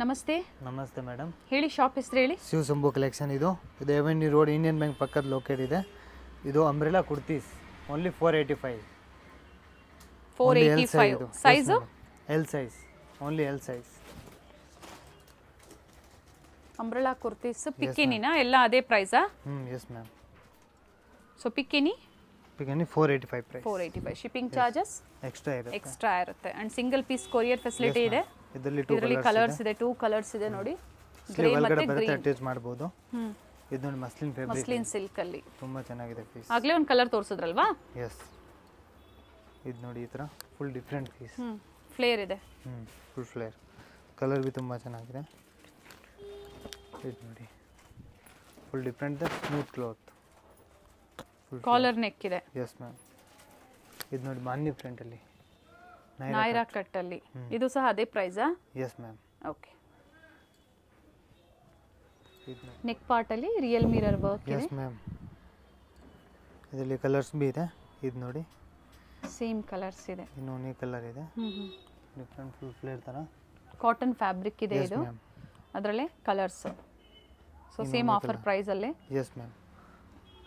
ನಮಸ್ತೆ ನಮಸ್ತೆ ಮೇಡಮ್ ಹೇಳಿ ಶಾಪ್ ಹೆಸರು ಹೇಳಿ ಸಂಭು ಕಲೆಕ್ಷನ್ ಇದು ಇದು ಎವೆನ್ಯೂ ರೋಡ್ ಇಂಡಿಯನ್ ಬ್ಯಾಂಕ್ ಪಕ್ಕದ ಲೋಕೇಟ್ ಇದೆ ಇದು umbrella kurtis only four eighty five four eighty size L size only L size umbrella kurtis ಪಿಕ್ಕಿನಿನ ಎಲ್ಲ ಅದೇ ಪ್ರೈಸಾ ಹ್ಞೂ ಎಸ್ ಮ್ಯಾಮ್ ಸೊ ಪಿಕ್ಕಿನಿ ಪಿಗನಿ four eighty five price four eighty five shipping charges extra ಇರುತ್ತೆ ಎಕ್ಸ್ಟ್ರಾ ಇರುತ್ತೆ and single piece courier facility ಇದೆ ಇದರಲ್ಲಿ ಕಲರ್ಸ್ ಇದೆ ಟೂ ಕಲರ್ಸ್ ಇದೆ ನೋಡಿ ಗ್ರೇ ಮತ್ತೆ ಗ್ರೀನ್ ಅಟ್ಯಾಚ್ ಮಾಡಬಹುದು ಇದು ನೋಡಿ ಮಸ್ಲಿನ್ ಫ್ಯಾಬ್ರಿಕ್ ಮಸ್ಲಿನ್ ಸಿಲ್ಕ್ ಅಲ್ಲಿ ತುಂಬಾ ಚೆನ್ನಾಗಿದೆ ಪೀಸ್ ಆಗ್ಲೇ ಒಂದು ಕಲರ್ ತೋರಿಸಿದ್ರಲ್ವಾ ಎಸ್ ಇದು ನೋಡಿ ಈ ತರ ಫುಲ್ ಡಿಫರೆಂಟ್ ಪೀಸ್ ಫ್ಲೇರ್ ಇದೆ ಹ್ಮ್ ಫುಲ್ ಫ್ಲೇರ್ ಕಲರ್ ಬಿ ತುಂಬಾ ಚೆನ್ನಾಗಿದೆ ಇದು ನೋಡಿ full different smooth cloth collar neck ಇದೆ ಎಸ್ ಮ್ಯಾಮ್ ಇದು ನೋಡಿ ಮಾನ್ಯ ಫ್ರಂಟ್ ಅಲ್ಲಿ ನೈರಾ ಕಟ್ ಅಲ್ಲಿ ಇದು ಸಹ ಅದೇ ಪ್ರೈಸಾ yes ma'am okay neck part ಅಲ್ಲಿ ರಿಯಲ್ ಮಿರರ್ ವರ್ಕ್ ಇದೆ ಎಸ್ ಮ್ಯಾಮ್ ಇದರಲ್ಲಿ ಕಲರ್ಸ್ ಬಿ ಇದೆ ಇದು ನೋಡಿ ಸೇಮ್ ಕಲರ್ಸ್ ಇದೆ ಇನ್ನೊಂದು ಕಲರ್ ಇದೆ ಡಿಫ್ರೆಂಟ್ ಫುಲ್ ಫ್ಲೇರ್ ತರ ಕಾಟನ್ ಫ್ಯಾಬ್ರಿಕ್ ಇದೆ ಇದು ಅದರಲ್ಲಿ colours so same offer price ಅಲ್ಲಿ ಎಸ್ ಮ್ಯಾಮ್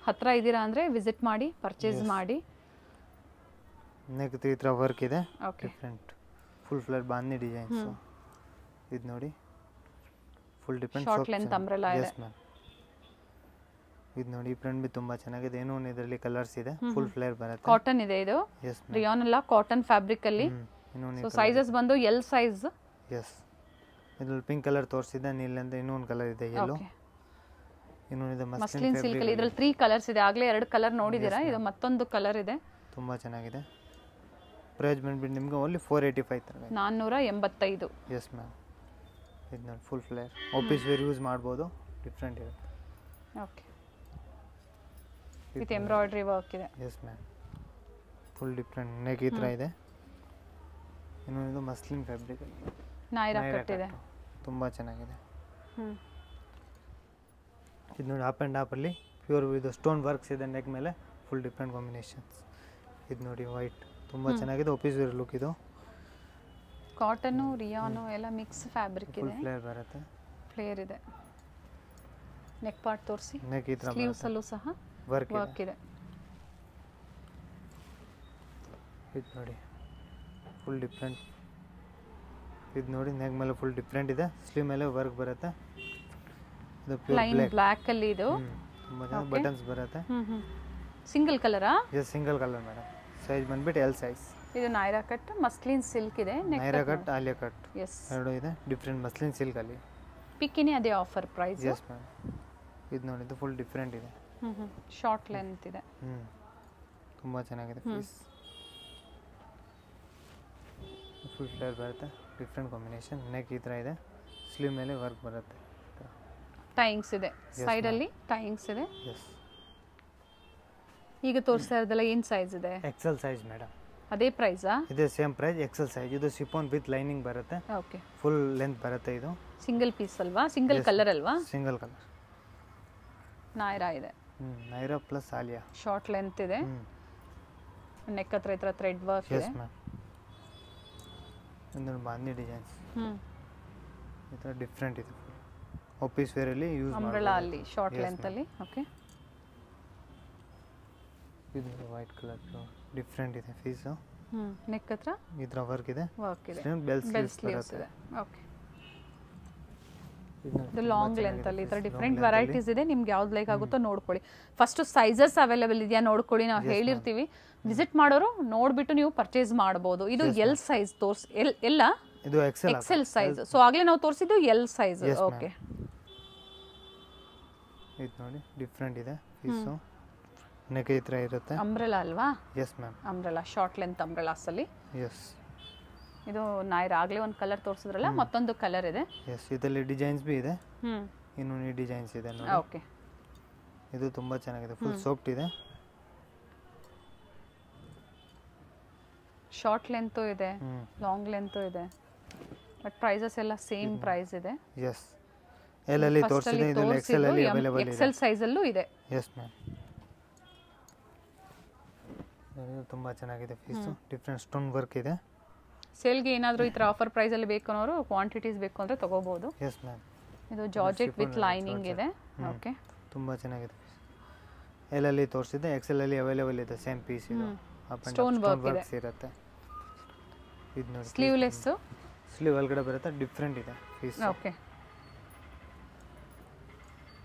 ಹತ್ರ ಇದ್ದೀರಾ ಅಂದ್ರೆ ವಿಸಿಟ್ ಮಾಡಿ ಪರ್ಚೇಸ್ ಮಾಡಿ ನೆಕ್ಸ್ಟ್ ಇತ್ರ ವರ್ಕ್ ಇದೆ ಫ್ರೆಂಡ್ ಫುಲ್ ಫ್ಲರ್ ಬಾಂಧಿ ಡಿಸೈನ್ಸ್ ಇದು ನೋಡಿ full different short length umbrella ಇದೆ ಇದು ನೋಡಿ ಫ್ರೆಂಡ್ ಬಿ ತುಂಬಾ ಚೆನ್ನಾಗಿದೆ ಏನು ಒಂದು ಇದರಲ್ಲಿ ಕಲರ್ಸ್ ಇದೆ ಫುಲ್ ಫ್ಲೇರ್ ಬರುತ್ತೆ ಕಾಟನ್ ಇದೆ ಇದು ರಿಯಾನ್ ಅಲ್ಲ ಕಾಟನ್ ಫ್ಯಾಬ್ರಿಕ್ ಅಲ್ಲಿ ಸೊ ಸೈಜಸ್ ಬಂದು ಎಲ್ ಸೈಜ್ ಎಸ್ ಇದು ಪಿಂಕ್ ಕಲರ್ ತೋರಿಸಿದೆ ನೀಲಿ ಅಂದ್ರೆ ಇನ್ನೊಂದು ಕಲರ್ ಇದೆ ಯೆಲ್ಲೋ ಇನ್ನೊಂದಿದೆ ಮಸ್ಲಿನ್ ಸಿಲ್ಕ್ ಅಲ್ಲಿ ಇದರಲ್ಲಿ ತ್ರೀ ಕಲರ್ಸ್ ಇದೆ ಆಗಲೇ ಎರಡು ಕಲರ್ ನೋಡಿದ್ದೀರಾ ಇದು ಮತ್ತೊಂದು ಕಲರ್ ಇದೆ ತುಂಬ ಚೆನ್ನಾಗಿದೆ ಪ್ರೈಸ್ ಬಿಟ್ಟು ನಿಮಗೆ ಓನ್ಲಿ ಫೋರ್ ಏಯ್ಟಿ ಫೈವ್ ತರ ನಾನ್ನೂರ ಎಂಬತ್ತೈದು ಎಸ್ ಮ್ಯಾಮ್ ಇದು full flare office wear use ಮಾಡ್ಬೋದು ಡಿಫ್ರೆಂಟ್ ಇರುತ್ತೆ ಓಕೆ ವಿತ್ ಎಂಬ್ರಾಯ್ಡ್ರಿ ವರ್ಕ್ ಇದೆ yes ma'am full different neck ಈ ಥರ ಇದೆ ಇನ್ನೊಂದು ಮಸ್ಲಿನ್ ಫ್ಯಾಬ್ರಿಕ್ ನಾಯ್ರಾ ಕಟ್ಟಿದೆ ತುಂಬ ಚೆನ್ನಾಗಿದೆ ಹ್ಞೂ ಇದು ನೋಡಿ ಆಪ್ ಆ್ಯಂಡ್ ಆಪಲ್ಲಿ ಪ್ಯೂರ್ ಇದು ಸ್ಟೋನ್ ವರ್ಕ್ಸ್ ಇದೆ ನೆಕ್ ಮೇಲೆ ಫುಲ್ ಡಿಫ್ರೆಂಟ್ ಕಾಂಬಿನೇಷನ್ಸ್ ಇದು ನೋಡಿ ವೈಟ್ ತುಂಬ ಚೆನ್ನಾಗಿದೆ ಒಪೀಸ್ ಲುಕ್ ಇದು ಕಾಟನು ರಿಯಾನು ಎಲ್ಲ ಮಿಕ್ಸ್ ಫ್ಯಾಬ್ರಿಕ್ ಇದೆ ಫ್ಲೇರ್ ಬರುತ್ತೆ ಫ್ಲೇರ್ ಇದೆ ನೆಕ್ ಪಾರ್ಟ್ ತೋರಿಸಿ ನೆಕ್ ಇದ್ರ ಸ್ಲೀವ್ಸ್ ಅಲ್ಲೂ ಸಹ ವರ್ಕ್ ಇದೆ ಇದು ನೋಡಿ ಫುಲ್ ಡಿಫ್ರೆಂಟ್ ಇದು ನೋಡಿ ನೆಕ್ ಮೇಲೆ ಫುಲ್ ಡಿಫ್ರೆಂಟ್ ಇದೆ ಸ್ಲೀವ್ ಮೇಲೆ ವರ್ಕ್ ಬರುತ್ತೆ ಲೈನ್ ಬ್ಲಾಕ್ ಅಲ್ಲಿ ಇದು ತುಂಬಾ ಚೆನ್ನಾಗಿ ಬಟನ್ಸ್ ಬರುತ್ತೆ ಸಿಂಗಲ್ ಕಲರಾ yes single colour madam size ಬಂದ್ಬಿಟ್ಟು ಎಲ್ ಸೈಜ್ ಇದು ನೈರಾ ಕಟ್ ಮಸ್ಲಿನ್ ಸಿಲ್ಕ್ ಇದೆ Naira cut Alia cut yes ಎರಡು ಇದೆ ಡಿಫ್ರೆಂಟ್ ಮಸ್ಲಿನ್ ಸಿಲ್ಕ್ ಅಲ್ಲಿ ಇನಿ ಅದೇ ಆಫರ್ ಪ್ರೈಸ್ ಎಸ್ ಮ್ಯಾಮ್ ಇದು ನೋಡಿದ್ದು ಫುಲ್ ಡಿಫ್ರೆಂಟ್ ಇದೆ ಶಾರ್ಟ್ ಲೆಂತ್ ಇದೆ ತುಂಬ ಚೆನ್ನಾಗಿದೆ ಪೀಸ್ ಫುಲ್ ಫ್ಲೇರ್ ಬರುತ್ತೆ ಡಿಫ್ರೆಂಟ್ ಕಾಂಬಿನೇಷನ್ ನೆಕ್ ಈ ಇದೆ ಸ್ಲೀವ್ ಮೇಲೆ ವರ್ಕ್ ಬರುತ್ತೆ ಟೈಯಿಂಗ್ಸ್ ಇದೆ ಸೈಡ್ ಅಲ್ಲಿ ಟೈಯಿಂಗ್ಸ್ ಇದೆ ಈಗ ತೋರಿಸ್ತಾ ಇರೋದಲ್ಲ ಏನು ಸೈಜ್ ಇದೆ ಎಕ್ಸೆಲ್ ಸೈಜ್ ಮೇಡಮ್ ಅದೇ ಪ್ರೈಸಾ ಇದೆ ಸೇಮ್ ಪ್ರೈಸ್ ಎಕ್ಸೆಲ್ ಸೈಜ್ ಇದು ಸಿಫೋನ್ ವಿತ್ ಲೈನಿಂಗ್ ಬರುತ್ತೆ ಓಕೆ ಫುಲ್ ಲೆಂತ್ ಬರುತ್ತೆ ಇದು ಸಿಂಗಲ್ ಪೀಸ್ ಅಲ್ವಾ ಸಿಂಗಲ್ ಕಲರ್ ಅಲ್ವಾ ಸಿಂಗಲ್ ಕಲರ್ ನೈರಾ ಇದೆ Naira plus Alia short length ಇದೆ ನೆಕ್ ಹತ್ರ ಈ ಥರ ಥ್ರೆಡ್ ವರ್ಕ್ ಇದೆ ಮ್ಯಾಮ್ ಬಾಂಧಿ ಡಿಸೈನ್ಸ್ ಈ ಥರ ಡಿಫ್ರೆಂಟ್ ಇದು ಆಫೀಸ್ ವೇರ್ ಅಲ್ಲಿ ಯೂಸ್ ಅಂಬ್ರೆಲಾ ಅಲ್ಲಿ ಶಾರ್ಟ್ ಲೆಂತ್ ಅಲ್ಲಿ ಓಕೆ ಇದು ವೈಟ್ ಕಲರ್ ಡಿಫರೆಂಟ್ ಇದೆ ಫೀಸ್ ಹ್ಮ್ ನೆಕ್ ಹತ್ರ ಇದರ ವರ್ಕ್ ಇದೆ ವರ್ಕ್ ಇದೆ ಬೆಲ್ ಸ್ಲೀವ್ಸ್ ಇದೆ ಓಕೆ ಇದು ಲಾಂಗ್ ಲೆಂತ್ ಅಲ್ಲಿ ಈ ಡಿಫರೆಂಟ್ ಡಿಫ್ರೆಂಟ್ ವೆರೈಟೀಸ್ ಇದೆ ನಿಮ್ಗೆ ಯಾವ್ದು ಲೈಕ್ ಆಗುತ್ತೋ ನೋಡ್ಕೊಳ್ಳಿ ಫಸ್ಟ್ ಸೈಜಸ್ ಅವೈಲೇಬಲ್ ಇದೆಯಾ ನೋಡ್ಕೊಳ್ಳಿ ನಾವು ಹೇಳಿರ್ತೀವಿ ವಿಸಿಟ್ ಮಾಡೋರು ನೋಡ್ಬಿಟ್ಟು ನೀವು ಪರ್ಚೇಸ್ ಮಾಡಬಹುದು ಇದು ಎಲ್ ಸೈಜ್ ತೋರ್ಸ್ ಎಲ್ ಎಲ್ಲ ಎಕ್ಸೆಲ್ ಸೈಜ್ ಸೊ ಆಗ್ಲೇ ನಾವು ತೋರಿಸಿದ್ದು ಎಲ್ ಸೈಜ್ ಓಕೆ ಇದು ನೋಡಿ ಡಿಫ್ರೆಂಟ್ ಇದೆ ಪೀಸು ನೆಗೆ ಈ ಥರ ಇರುತ್ತೆ ಅಂಬ್ರೆಲಾ ಅಲ್ವಾ yes ma'am umbrella short length ಅಂಬ್ರೆಲಾಸಲ್ಲಿ ಎಸ್ ಇದು ನಾಯರ್ ಆಗಲೇ ಒಂದು ಕಲರ್ ತೋರಿಸಿದ್ರಲ್ಲ ಮತ್ತೊಂದು ಕಲರ್ ಇದೆ ಎಸ್ ಇದರಲ್ಲಿ ಡಿಸೈನ್ಸ್ ಬಿ ಇದೆ ಇನ್ನು ನೀ ಡಿಸೈನ್ಸ್ ಇದೆ ನೋಡಿ ಓಕೆ ಇದು ತುಂಬ ಚೆನ್ನಾಗಿದೆ ಫುಲ್ ಸೋಫ್ಟ್ ಇದೆ ಶಾರ್ಟ್ ಲೆಂತು ಇದೆ ಲಾಂಗ್ ಲೆಂತು ಇದೆ ಬಟ್ ಪ್ರೈಸಸ್ ಎಲ್ಲ ಸೇಮ್ ಪ್ರೈಸ್ ಇದೆ ಎಸ್ ಎಲ್ಲಲ್ಲಿ ತೋರಿಸಿದೆ ಇದು ಎಕ್ಸೆಲ್ ಅಲ್ಲಿ ಅವೈಲೇಬಲ್ ಇದೆ ಎಕ್ಸೆಲ್ ಸೈಜ್ ಅಲ್ಲೂ ಇದೆ ಎಸ್ ಮ್ಯಾಮ್ ಇದು ತುಂಬಾ ಚೆನ್ನಾಗಿದೆ ಪೀಸ್ ಡಿಫರೆಂಟ್ ಸ್ಟೋನ್ ವರ್ಕ್ ಇದೆ ಸೇಲ್ಗೆ ಏನಾದರೂ ಈ ಥರ ಆಫರ್ ಪ್ರೈಸಲ್ಲಿ ಬೇಕು ಅನ್ನೋರು ಕ್ವಾಂಟಿಟೀಸ್ ಬೇಕು ಅಂದರೆ ತಗೋಬಹುದು ಎಸ್ ಮ್ಯಾಮ್ ಇದು ಜಾರ್ಜೆಟ್ ವಿತ್ ಲೈನಿಂಗ್ ಇದೆ ಓಕೆ ತುಂಬಾ ಚೆನ್ನಾಗಿದೆ ಎಲ್ಲಲ್ಲಿ ತೋರಿಸಿದೆ ಎಕ್ಸೆಲ್ ಅಲ್ಲಿ ಅವೈಲೇಬಲ್ ಇದೆ ಸೇಮ್ ಪೀಸ್ ಇದು ಸ್ಟೋನ್ ವರ್ಕ್ಸ್ ಇರುತ್ತೆ ಇದು ನೋಡಿ ಸ್ಲೀವ್ಲೆಸ್ ಸ್ಲೀವ್ ಒಳಗಡೆ ಬರುತ್ತೆ ಡಿಫ್ರೆಂಟ್ ಇದೆ ಪೀಸ್ ಓಕೆ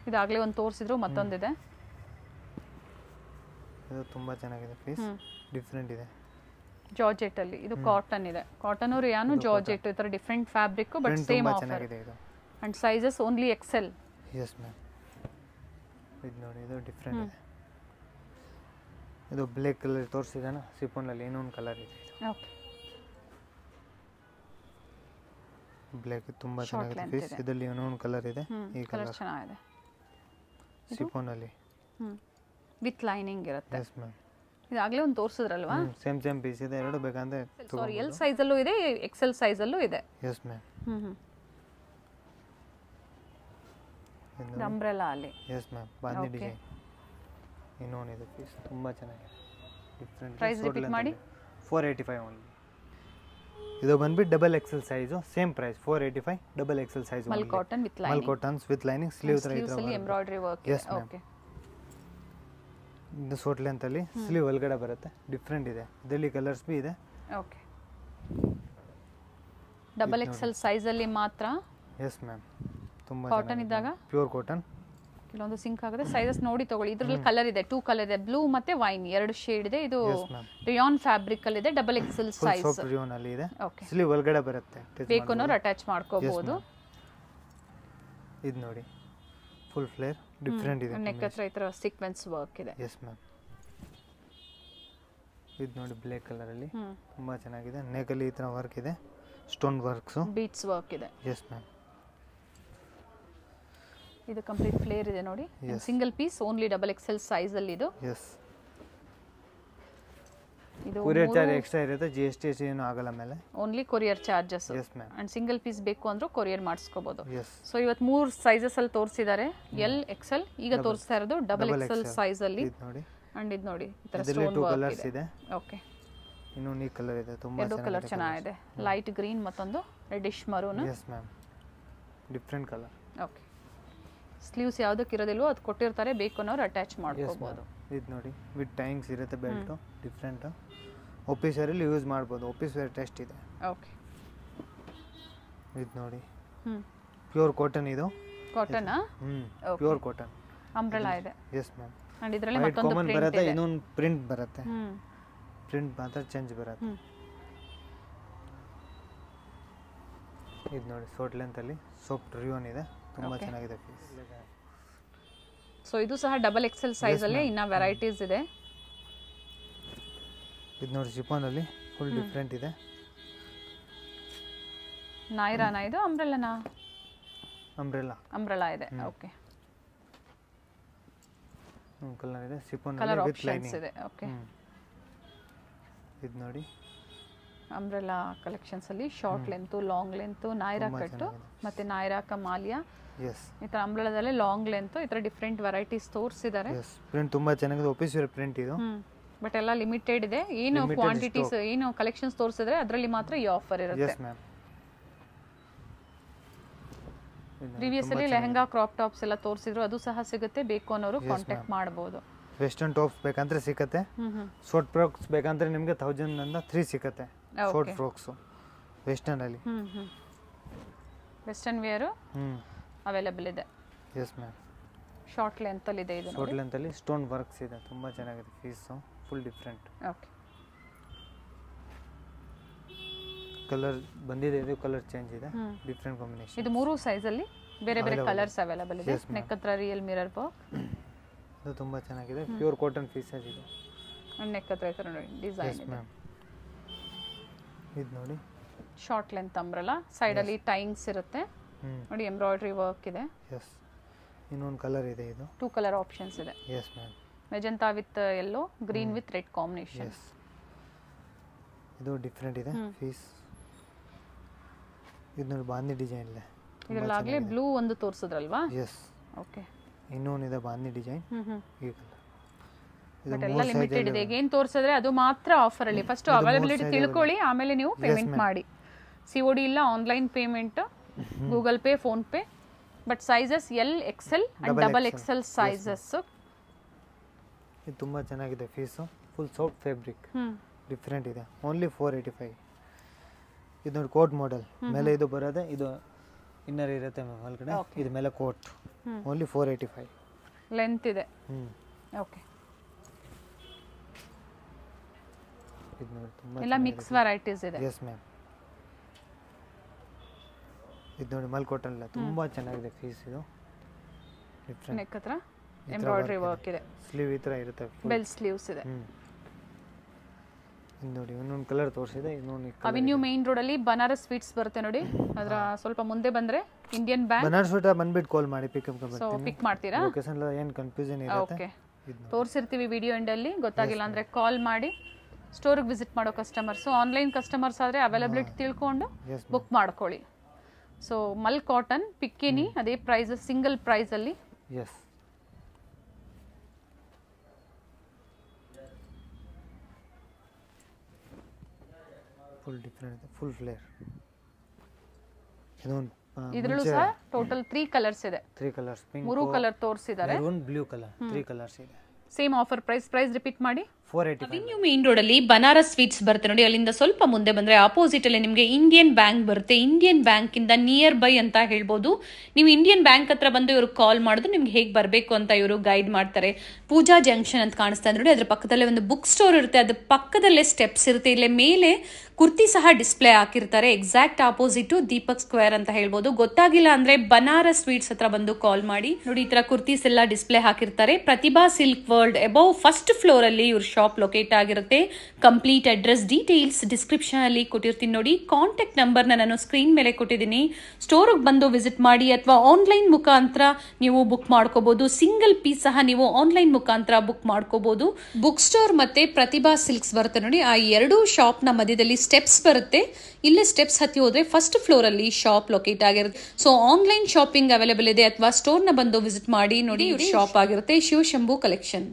ಇದಾಗಲೇ ಒಂದು ತೋರಿಸಿದ್ರು ಮತ್ತೊಂದಿದೆ ಇದು ತುಂಬಾ ಚೆನ್ನಾಗಿದೆ ಪೀಸ್ ಡಿಫ್ರೆಂಟ್ ಇದೆ ಅಲ್ಲಿ ಇದು ಕಾಟನ್ ಇದೆ ಕಾಟನ್ ಯಾನು ಜಾರ್ಜೆಟ್ ಈ ಥರ different fabric but same offer and sizes only XL yes ma'am ಇದು ನೋಡಿ ಇದು ಡಿಫ್ರೆಂಟ್ ಇದೆ ಇದು ಬ್ಲ್ಯಾಕ್ ಕಲರ್ ತೋರಿಸಿದಾನ ಏನೋ ಇನ್ನೊಂದು ಕಲರ್ ಇದೆ ಓಕೆ ಬ್ಲ್ಯಾಕ್ ತುಂಬಾ ಚೆನ್ನಾಗಿದೆ ಪೀಸ್ ಇದರಲ್ಲಿ ಇನ್ನೊಂದು ಕಲರ್ ಇದೆ ಈ ಕಲರ್ ಚೆನ್ನಾಗಿದೆ ಸಿಫೋನ್ ಅಲ್ಲಿ ವಿತ್ ಲೈನಿಂಗ್ ಇರುತ್ತೆ ಎಸ್ ಮ್ಯಾಮ್ ಇದಾಗಲೇ ಒಂದು ತೋರಿಸಿದ್ರಲ್ವಾ ಸೇಮ್ ಸೇಮ್ ಪೀಸ್ ಇದೆ ಎರಡು ಬೇಕಂದ್ರೆ ಸಾರಿ ಎಲ್ ಸೈಜ್ ಅಲ್ಲೂ ಇದೆ ಎಕ್ಸೆಲ್ ಅಲ್ಲೂ ಇದೆ ಎಸ್ ಮ್ಯಾಮ್ ಹ್ಮ್ ಹ್ಞೂ ಅಂಬ್ರೆಲಾ ಅಲ್ಲಿ ಎಸ್ ಮ್ಯಾಮ್ ಬಾಂಧಿ ಡಿಸೈನ್ ಇನ್ನೊಂದು ಇದೆ ಪೀಸ್ ತುಂಬಾ ಚೆನ್ನಾಗಿದೆ ಡಿಫರೆಂಟ್ ಪ್ರೈಸ್ ರಿಪೀಟ್ ಮಾಡಿ 485 ಓನ್ಲಿ ಇದು ಬಂದ್ಬಿಟ್ಟು double XL size same price four eighty five double XL size mul cotton with mul cottons with lining sleeve short length ಅಲ್ಲಿ ಓಕೆ ಇದು ಅಲ್ಲಿ ಸ್ಲೀವ್ ಒಳಗಡೆ ಬರುತ್ತೆ ಡಿಫ್ರೆಂಟ್ ಇದೆ ಇದರಲ್ಲಿ ಕಲರ್ಸ್ ಬಿ ಇದೆ ಓಕೆ ಡಬಲ್ ಎಕ್ಸೆಲ್ ಅಲ್ಲಿ ಮಾತ್ರ ಎಸ್ ಮ್ಯಾಮ್ ತುಂಬಾ ಕಾಟನ್ ಇದ್ದಾಗ ಪ್ಯೂರ್ ಕಾಟನ್ ಇಲ್ಲೊಂದು ಸಿಂಕ್ ಆಗುತ್ತೆ ಸೈಜಸ್ ನೋಡಿ ತಗೊಳ್ಳಿ ಇದ್ರಲ್ಲಿ ಕಲರ್ ಇದೆ ಟೂ ಕಲರ್ ಇದೆ ಬ್ಲೂ ಮತ್ತೆ ವೈನ್ ಎರಡು ಶೇಡ್ ಇದೆ ಇದು ರಿಯಾನ್ ಫ್ಯಾಬ್ರಿಕ್ ಅಲ್ಲಿ ಇದೆ ಡಬಲ್ ಎಕ್ಸೆಲ್ ಸೈಜ್ ರಿಯಾನ್ ಅಲ್ಲಿ ಇದೆ ಸ್ಲೀವ್ ಒಳಗಡೆ ಬರುತ್ತೆ ಬೇಕು ಅಟ್ಯಾಚ್ ಮಾಡ್ಕೋಬಹುದು ಇದು ನೋಡಿ ಫುಲ್ ಫ್ಲೇರ್ ಡಿಫರೆಂಟ್ ಇದೆ ನೆಕ್ ಹತ್ರ ಈ ಸೀಕ್ವೆನ್ಸ್ ವರ್ಕ್ ಇದೆ ಎಸ್ ಮ್ಯಾಮ್ ಇದು ನೋಡಿ ಬ್ಲ್ಯಾಕ್ ಕಲರ್ ಅಲ್ಲಿ ತುಂಬಾ ಚೆನ್ನಾಗಿದೆ ನೆಕ್ ಅಲ್ಲಿ ಈ ವರ್ಕ್ ಇದೆ ಸ್ಟೋನ್ ವರ್ಕ್ಸ್ ಬೀಟ್ಸ್ ವರ್ಕ್ ಇದೆ ಎಸ್ ಮ್ಯಾಮ್ ಇದು ಕಂಪ್ಲೀಟ್ ಫ್ಲೇರ್ ಇದೆ ನೋಡಿ single piece only double XL size ಅಲ್ಲಿ ಇದು ಇದು ಕೊರಿಯರ್ ಚಾರ್ಜ್ ಎಕ್ಸ್ಟ್ರಾ ಇರುತ್ತೆ ಜಿ ಎಸ್ ಏನು ಆಗಲ್ಲ ಮೇಲೆ only courier charges and single piece ಬೇಕು ಅಂದ್ರೆ ಕೊರಿಯರ್ ಮಾಡಿಸ್ಕೋಬಹುದು ಸೊ ಇವತ್ತು ಮೂರು ಸೈಜಸ್ ಅಲ್ಲಿ ತೋರಿಸಿದ್ದಾರೆ ಎಲ್ ಎಲ್ ಈಗ ತೋರಿಸ್ತಾ ಇರೋದು ಡಬಲ್ ಎಕ್ಸೆಲ್ ಸೈಜ್ ಅಲ್ಲಿ ಅಂಡ್ ಇದು ನೋಡಿ ಈ ತರ ಸ್ಟೋನ್ ವರ್ಕ್ ಇದೆ ಓಕೆ ಇನ್ನೂ ನೀ ಕಲರ್ ಇದೆ ತುಂಬಾ ಎರಡು ಕಲರ್ ಚೆನ್ನಾಗಿದೆ ಲೈಟ್ ಗ್ರೀನ್ ಮತ್ತೊಂದು reddish maroon yes ma'am different colour okay sleeves ಯಾವ್ದಕ್ಕೆ ಇರೋದಿಲ್ವೋ ಅದು ಕೊಟ್ಟಿರ್ತಾರೆ ಬೇಕು ಅನ್ನೋರು ಅಟ್ಯಾಚ್ ಮಾಡ್ಕೋಬಹುದು ಇದು ನೋಡಿ ವಿತ್ ಟ್ಯಾಂಕ್ಸ್ ಇರುತ್ತೆ ಬೆಲ್ಟು ಡಿಫ್ರೆಂಟ್ ಒಪ್ಪಿಸರಲ್ಲಿ ಯೂಸ್ ಮಾಡ್ಬೋದು ಆಫೀಸ್ ವೇರ್ ಟೆಸ್ಟ್ ಇದೆ ಓಕೆ ಇದು ನೋಡಿ ಪ್ಯೂರ್ ಕಾಟನ್ ಇದು cotton hmm pure cotton umbrella ಇದೆ ಎಸ್ ಮ್ಯಾಮ್ ಅಂಡ್ ಇದರಲ್ಲಿ ಮತ್ತೊಂದು ಪ್ರಿಂಟ್ ಬರುತ್ತೆ ಇನ್ನೊಂದು ಪ್ರಿಂಟ್ ಬರುತ್ತೆ ಪ್ರಿಂಟ್ ಮಾತ್ರ ಚೇಂಜ್ ಬರುತ್ತೆ ಇದು ನೋಡಿ ಸೋಟ್ ಲೆಂತ್ ಅಲ್ಲಿ ಸೋಪ್ ರಿಯೋನ್ ಇದೆ ತುಂಬಾ ಚೆನ್ನಾಗಿದೆ ಪೀಸ್ ಸೊ ಇದು ಸಹ ಡಬಲ್ ಎಕ್ಸೆಲ್ ಸೈಜ್ ಅಲ್ಲಿ ಇನ್ನ ವೆರೈಟೀಸ್ ಇದೆ ಇದು ನೋಡಿ ಜಿಪಾನ್ ಅಲ್ಲಿ ಫುಲ್ ಡಿಫರೆಂಟ್ ಇದೆ ನೈರಾನ ಇದು ಅಂಬ್ರೆಲ್ಲನಾ ಅಂಬ್ರೆಲ್ಲಾ ಅಂಬ್ರೆಲ್ಲಾ ಇದೆ ಓಕೆ ಕಲರ್ ಇದೆ ಸಿಪೋನ್ ಕಲರ್ ಆಪ್ಷನ್ಸ್ ಇದೆ ಓಕೆ ಇದು ನೋಡಿ ಅಂಬ್ರೆಲಾ ಅಲ್ಲಿ short length long length Naira cut ಮತ್ತೆ ನಾಯ್ರಾ ಕಮಾಲಿಯಾ ಈ ಥರ ಅಂಬ್ರೆಲಾದಲ್ಲೇ ಲಾಂಗ್ ಲೆಂತ್ ಈ ಥರ ಡಿಫ್ರೆಂಟ್ ವೆರೈಟೀಸ್ ತೋರಿಸಿದ್ದಾರೆ ಪ್ರಿಂಟ್ ತುಂಬಾ ಚೆನ್ನಾಗಿದೆ ಒಪಿಸಿರೋ ಪ್ರಿಂಟ್ ಇದು ಬಟ್ ಎಲ್ಲ ಲಿಮಿಟೆಡ್ ಇದೆ ಏನು ಕ್ವಾಂಟಿಟೀಸ್ ಏನು ಕಲೆಕ್ಷನ್ಸ್ ತೋರಿಸಿದ್ರೆ ಅದರಲ್ಲಿ ಮಾತ್ರ ಈ ಆಫರ್ ಇರುತ್ತೆ ಪ್ರೀವಿಯಸ್ ಅಲ್ಲಿ ಲೆಹಂಗಾ ಕ್ರಾಪ್ ಟಾಪ್ಸ್ ಎಲ್ಲ ತೋರಿಸಿದ್ರು ಅದು ಸಹ ಸಿಗುತ್ತೆ ಬೇಕು ಅನ್ನೋರು ಕಾಂಟ್ಯಾಕ್ಟ್ ಮಾಡಬಹುದು ವೆಸ್ಟರ್ನ್ ಟಾಪ್ಸ್ ಬೇಕಂದ್ರೆ ಸಿಕ್ಕತ್ತೆ ಶಾರ್ಟ್ ಪ್ರಾಕ್ಸ್ ಬೇಕಂದ್ರೆ ನಿಮಗೆ ತೌಸಂಡ್ ಇಂದ ತ್ರೀ ಸಿಗುತ್ತೆ ಶೋರ್ಟ್ ಫ್ರಾಕ್ಸು ವೆಸ್ಟರ್ನಲ್ಲಿ ವೆಸ್ಟರ್ನ್ ಹ್ಮ್ ಅವೈಲೇಬಲ್ ಇದೆ ಎಸ್ ಮ್ಯಾಮ್ ಶಾರ್ಟ್ ಲೆಂತಲ್ಲಿ ಇದೆ ಇದು ಶಾರ್ಟ್ ಲೆಂತಲ್ಲಿ ಸ್ಟೋನ್ ವರ್ಕ್ಸ್ ಇದೆ ತುಂಬಾ ಚೆನ್ನಾಗಿದೆ piece full different okay colour ಬಂದಿದೆ ಇದು ಕಲರ್ ಚೇಂಜ್ ಇದೆ ಡಿಫ್ರೆಂಟ್ ಕಾಂಬಿನೇಷನ್ ಇದು ಮೂರು ಸೈಜಲ್ಲಿ ಬೇರೆ ಬೇರೆ ಕಲರ್ಸ್ ಅವೈಲೇಬಲ್ ಇದೆ ನೆಕ್ ಹತ್ರ ರಿಯಲ್ ಮಿರರ್ ವರ್ಕ್ ಇದು ತುಂಬ ಚೆನ್ನಾಗಿದೆ ಪ್ಯೂರ್ ಕಾಟನ್ ಪೀಸಸ್ ಇದೆ ನೆಕ್ ಹತ್ರ ಡಿಸೈನ್ ಮ್ಯಾಮ್ ಇದು ನೋಡಿ ಶಾರ್ಟ್ ಲೆಂತ್ ಅಂಬ್ರಲ್ಲ ಸೈಡಲ್ಲಿ ಟೈಂಗ್ಸ್ ಇರುತ್ತೆ ನೋಡಿ ಎಂಬ್ರಾಯ್ಡ್ರಿ ವರ್ಕ್ ಇದೆ ಎಸ್ ಇನ್ನೊಂದು ಕಲರ್ ಇದೆ ಇದು ಟೂ ಕಲರ್ ಆಪ್ಷನ್ಸ್ ಇದೆ yes ma'am magenta with yellow green with red combination yes ಇದು ಡಿಫರೆಂಟ್ ಇದೆ ಫೀಸ್ ಇದು ನೋಡಿ ಬಾಂಧಿ ಡಿಸೈನ್ ಇಲ್ಲ ಇದರಲ್ಲಾಗಲೇ ಬ್ಲೂ ಒಂದು ತೋರಿಸಿದ್ರಲ್ವಾ ಎಸ್ ಓಕೆ ಇನ್ನೊಂದು ಇದೆ ಬಾಂಧಿ ಡಿಸೈನ್ ಈ ಕಲರ್ ಬಟ್ ಎಲ್ಲ ಲಿಮಿಟೆಡ್ ಇದೆ ಏನು ತೋರಿಸಿದ್ರೆ ಅದು ಮಾತ್ರ ಆಫರ್ ಅಲ್ಲಿ ಫಸ್ಟ್ ಅವೈಲಬಿಲಿಟಿ ತಿಳ್ಕೊಳ್ಳಿ ಆಮೇಲೆ ನೀವು ಪೇಮೆಂಟ್ ಮಾಡಿ ಸಿ ಒ ಡಿ ಇಲ್ಲ online payment Google Pay PhonePe but sizes L XL and double XL sizes ಇದು ತುಂಬಾ ಚೆನ್ನಾಗಿದೆ piece full soft fabric different ಇದೆ ಓನ್ಲಿ ಫೋರ್ ಏಯ್ಟಿ ಫೈವ್ ಇದು ನೋಡಿ ಕೋಟ್ ಮಾಡೆಲ್ ಮೇಲೆ ಇದು ಬರೋದೇ ಇದು ಇನ್ನರ್ ಇರುತ್ತೆ ಮ್ಯಾಮ್ ಒಳಗಡೆ ಇದು ಮೇಲೆ coat only four eighty five length ಇದೆ ಓಕೆ ಹಾಕಿದ್ ನೋಡಿ ತುಂಬ ಎಲ್ಲ ಮಿಕ್ಸ್ ವೆರೈಟೀಸ್ ಇದೆ ಎಸ್ ಮ್ಯಾಮ್ ಇದು ನೋಡಿ ಮಲ್ಕೋಟನ್ ಇಲ್ಲ ತುಂಬ ಚೆನ್ನಾಗಿದೆ ಫೀಸ್ ಇದು ನೆಕ್ ಹತ್ರ ಎಂಬ್ರಾಯ್ಡ್ರಿ ವರ್ಕ್ ಇದೆ ಸ್ಲೀವ್ ಈ ಥರ ಇರುತ್ತೆ ಬೆಲ್ ಸ್ಲೀವ್ಸ್ ಇದೆ ಇದು ನೋಡಿ ಇನ್ನೊಂದು ಕಲರ್ ತೋರಿಸಿದೆ ಇನ್ನೊಂದು ಅವೆನ್ಯೂ ಮೇನ್ ರೋಡಲ್ಲಿ ಬನಾರಸ್ ಸ್ವೀಟ್ಸ್ ಬರುತ್ತೆ ನೋಡಿ ಅದರ ಸ್ವಲ್ಪ ಮುಂದೆ ಬಂದ್ರೆ ಇಂಡಿಯನ್ ಬ್ಯಾಂಕ್ ಬನಾರಸ್ ಸ್ವೀಟ್ ಬಂದ್ಬಿಟ್ಟು ಕಾಲ್ ಮಾಡಿ ಪಿಕ್ ಸೊ ಪಿಕ್ ಮಾಡ್ತೀರಾ ಲೊಕೇಶನ್ ಏನು ಕನ್ಫ್ಯೂಷನ್ ಇರುತ್ತೆ ಓಕೆ ತೋರಿಸಿರ್ತೀವಿ ವಿಡಿಯೋ ಎಂಡಲ್ಲಿ ಗೊತ್ತಾಗಿಲ್ಲ ಅಂದರೆ ಕಾಲ್ ಮಾಡಿ ಸ್ಟೋರ್ಗೆ ವಿಸಿಟ್ ಮಾಡೋ ಕಸ್ಟಮರ್ಸು ಆನ್ಲೈನ್ ಕಸ್ಟಮರ್ಸ್ ಆದರೆ ಅವೈಲಬಿಲಿಟಿ ತಿಳ್ಕೊಂಡು ಬುಕ್ ಮಾಡ್ಕೊಳ್ಳಿ ಸೊ ಮಲ್ ಕಾಟನ್ ಪಿಕ್ಕಿನಿ ಅದೇ ಪ್ರೈಸ್ ಸಿಂಗಲ್ ಪ್ರೈಸಲ್ಲಿ ಎಸ್ ಟೋಟಲ್ ತ್ರೀ ಕಲರ್ಸ್ ಇದೆ ಮೂರು ಕಲರ್ ತೋರಿಸಿದ್ದಾರೆ same offer price price repeat ಮಾಡಿ ಫೋರ್ ಮೇನ್ ರೋಡಲ್ಲಿ ಬನಾರಸ್ ಸ್ವೀಟ್ಸ್ ಬರುತ್ತೆ ನೋಡಿ ಅಲ್ಲಿಂದ ಸ್ವಲ್ಪ ಮುಂದೆ ಬಂದ್ರೆ ಅಪೋಸಿಟ್ ಅಲ್ಲಿ ನಿಮಗೆ ಇಂಡಿಯನ್ ಬ್ಯಾಂಕ್ ಬರುತ್ತೆ ಇಂಡಿಯನ್ ಬ್ಯಾಂಕ್ ಇಂದ ನಿಯರ್ ಬೈ ಅಂತ ಹೇಳ್ಬೋದು ನೀವು ಇಂಡಿಯನ್ ಬ್ಯಾಂಕ್ ಹತ್ರ ಬಂದು ಇವರು ಕಾಲ್ ಮಾಡಿದ್ರೆ ನಿಮ್ಗೆ ಹೇಗೆ ಬರಬೇಕು ಅಂತ ಇವರು ಗೈಡ್ ಮಾಡ್ತಾರೆ ಪೂಜಾ ಜಂಕ್ಷನ್ ಅಂತ ಕಾಣಿಸ್ತಾ ನೋಡಿ ಅದ್ರ ಪಕ್ಕದಲ್ಲೇ ಒಂದು ಬುಕ್ ಸ್ಟೋರ್ ಇರುತ್ತೆ ಅದ್ರ ಪಕ್ಕದಲ್ಲೇ ಸ್ಟೆಪ್ಸ್ ಇರುತ್ತೆ ಇಲ್ಲಿ ಮೇಲೆ ಕುರ್ತಿ ಸಹ ಡಿಸ್ಪ್ಲೇ ಹಾಕಿರ್ತಾರೆ ಎಕ್ಸಾಕ್ಟ್ ಆಪೋಸಿಟ್ ದೀಪಕ್ ಸ್ಕ್ವೇರ್ ಅಂತ ಹೇಳ್ಬೋದು ಗೊತ್ತಾಗಿಲ್ಲ ಅಂದ್ರೆ ಬನಾರಸ್ ಸ್ವೀಟ್ಸ್ ಹತ್ರ ಬಂದು ಕಾಲ್ ಮಾಡಿ ನೋಡಿ ಈ ತರ ಕುರ್ತೀಸ್ ಎಲ್ಲ ಡಿಸ್ಪ್ಲೇ ಹಾಕಿರ್ತಾರೆ Prathibha silk world above first floor ಅಲ್ಲಿ ಇವ್ರ ಶಾಪ್ ಶಾಪ್ ಲೊಕೇಟ್ ಆಗಿರುತ್ತೆ ಕಂಪ್ಲೀಟ್ ಅಡ್ರೆಸ್ ಡೀಟೇಲ್ಸ್ ಅಲ್ಲಿ ಕೊಟ್ಟಿರ್ತೀನಿ ನೋಡಿ ಕಾಂಟ್ಯಾಕ್ಟ್ ನಂಬರ್ ನಾನು ಸ್ಕ್ರೀನ್ ಮೇಲೆ ಕೊಟ್ಟಿದ್ದೀನಿ ಸ್ಟೋರ್ ಬಂದು ವಿಸಿಟ್ ಮಾಡಿ ಅಥವಾ ಆನ್ಲೈನ್ ಮುಖಾಂತರ ನೀವು ಬುಕ್ ಮಾಡ್ಕೋಬಹುದು ಸಿಂಗಲ್ ಪೀಸ್ ಸಹ ನೀವು ಆನ್ಲೈನ್ ಮುಖಾಂತರ ಬುಕ್ ಮಾಡ್ಕೋಬಹುದು ಬುಕ್ ಸ್ಟೋರ್ ಮತ್ತೆ ಪ್ರತಿಭಾ ಸಿಲ್ಕ್ಸ್ ಬರುತ್ತೆ ನೋಡಿ ಆ ಎರಡು ಶಾಪ್ ನ ಮಧ್ಯದಲ್ಲಿ ಸ್ಟೆಪ್ಸ್ ಬರುತ್ತೆ ಇಲ್ಲೇ ಸ್ಟೆಪ್ಸ್ ಹತ್ತಿ ಹೋದ್ರೆ ಫಸ್ಟ್ ಫ್ಲೋರ್ ಅಲ್ಲಿ ಶಾಪ್ ಲೊಕೇಟ್ ಆಗಿರುತ್ತೆ ಸೊ ಆನ್ಲೈನ್ ಶಾಪಿಂಗ್ ಅವೈಲೇಬಲ್ ಇದೆ ಅಥವಾ ಸ್ಟೋರ್ ನ ಬಂದು ವಿಸಿಟ್ ಮಾಡಿ ನೋಡಿ ಶಾಪ್ ಆಗಿರುತ್ತೆ ಶಿವಶಂಭು ಕಲೆಕ್ಷನ್